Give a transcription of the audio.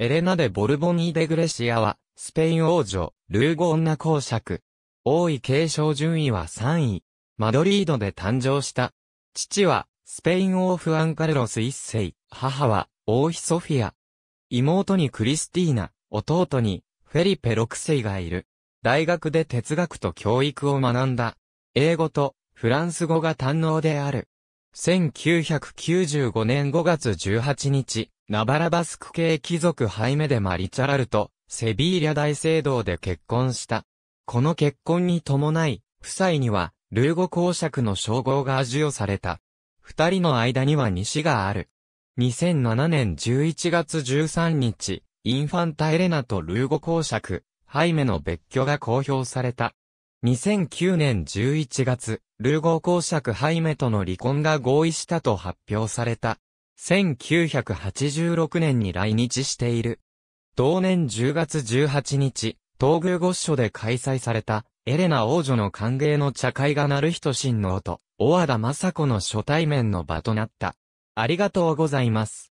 エレナデ・ボルボニー・デグレシアは、スペイン王女、ルーゴ女公爵。王位継承順位は3位。マドリードで誕生した。父は、スペイン王フアンカルロス一世、母は、王妃ソフィア。妹にクリスティーナ、弟に、フェリペ6世がいる。大学で哲学と教育を学んだ。英語と、フランス語が堪能である。1995年5月18日、ナバラバスク系貴族ハイメデマ・リチャラルと、セビーリャ大聖堂で結婚した。この結婚に伴い、夫妻には、ルーゴ公爵の称号が授与された。二人の間には西がある。2007年11月13日、インファンタエレナとルーゴ公爵、ハイメの別居が公表された。2009年11月、ルーゴ公爵ハイメとの離婚が合意したと発表された。1986年に来日している。同年10月18日、東宮御所で開催された、エレナ王女の歓迎の茶会が鳴る人親王と、小和田雅子の初対面の場となった。ありがとうございます。